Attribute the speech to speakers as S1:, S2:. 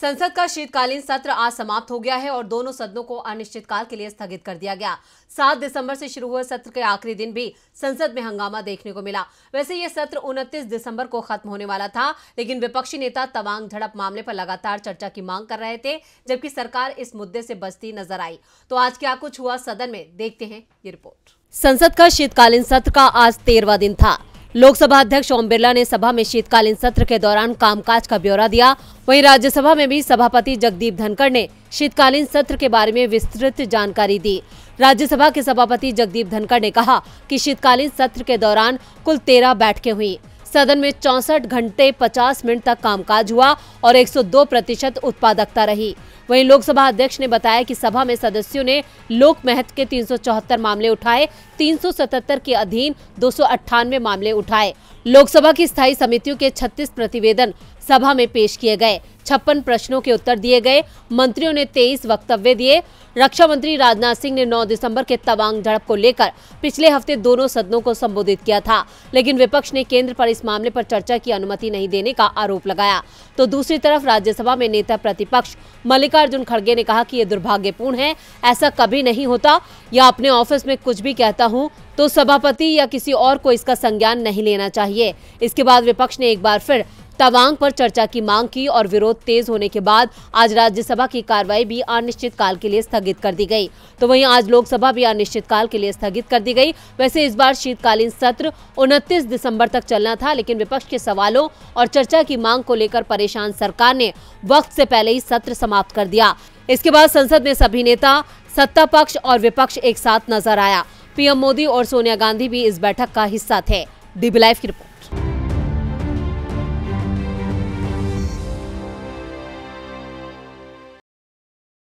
S1: संसद का शीतकालीन सत्र आज समाप्त हो गया है और दोनों सदनों को अनिश्चितकाल के लिए स्थगित कर दिया गया सात दिसंबर से शुरू हुए सत्र के आखिरी दिन भी संसद में हंगामा देखने को मिला वैसे यह सत्र 29 दिसंबर को खत्म होने वाला था लेकिन विपक्षी नेता तवांग झड़प मामले पर लगातार चर्चा की मांग कर रहे थे जबकि सरकार इस मुद्दे से बचती नजर आई तो आज क्या कुछ हुआ सदन में देखते हैं ये रिपोर्ट संसद का शीतकालीन सत्र का आज तेरवा दिन था लोकसभा अध्यक्ष ओम बिरला ने सभा में शीतकालीन सत्र के दौरान कामकाज का ब्यौरा दिया वहीं राज्यसभा में भी सभापति जगदीप धनखड़ ने शीतकालीन सत्र के बारे में विस्तृत जानकारी दी राज्यसभा के सभापति जगदीप धनखड़ ने कहा कि शीतकालीन सत्र के दौरान कुल तेरह बैठकें हुई सदन में चौसठ घंटे 50 मिनट तक कामकाज हुआ और 102 प्रतिशत उत्पादकता रही वहीं लोकसभा अध्यक्ष ने बताया कि सभा में सदस्यों ने लोक महत्व के 374 मामले उठाए 377 के अधीन दो मामले उठाए लोकसभा की स्थायी समितियों के 36 प्रतिवेदन सभा में पेश किए गए छप्पन प्रश्नों के उत्तर दिए गए मंत्रियों ने तेईस वक्तव्य दिए रक्षा मंत्री राजनाथ सिंह ने 9 दिसंबर के तवांग झड़प को लेकर पिछले हफ्ते दोनों सदनों को संबोधित किया था लेकिन विपक्ष ने केंद्र पर इस मामले पर चर्चा की अनुमति नहीं देने का आरोप लगाया तो दूसरी तरफ राज्यसभा में नेता प्रतिपक्ष मल्लिकार्जुन खड़गे ने कहा कि ये दुर्भाग्यपूर्ण है ऐसा कभी नहीं होता या अपने ऑफिस में कुछ भी कहता हूँ तो सभापति या किसी और को इसका संज्ञान नहीं लेना चाहिए इसके बाद विपक्ष ने एक बार फिर तवांग पर चर्चा की मांग की और विरोध तेज होने के बाद आज राज्यसभा की कार्रवाई भी अनिश्चित काल के लिए स्थगित कर दी गई तो वहीं आज लोकसभा भी अनिश्चित काल के लिए स्थगित कर दी गई वैसे इस बार शीतकालीन सत्र उनतीस दिसंबर तक चलना था लेकिन विपक्ष के सवालों और चर्चा की मांग को लेकर परेशान सरकार ने वक्त से पहले ही सत्र समाप्त कर दिया इसके बाद संसद में सभी नेता सत्ता पक्ष और विपक्ष एक साथ नजर आया पीएम मोदी और सोनिया गांधी भी इस बैठक का हिस्सा थे डीबी लाइव की रिपोर्ट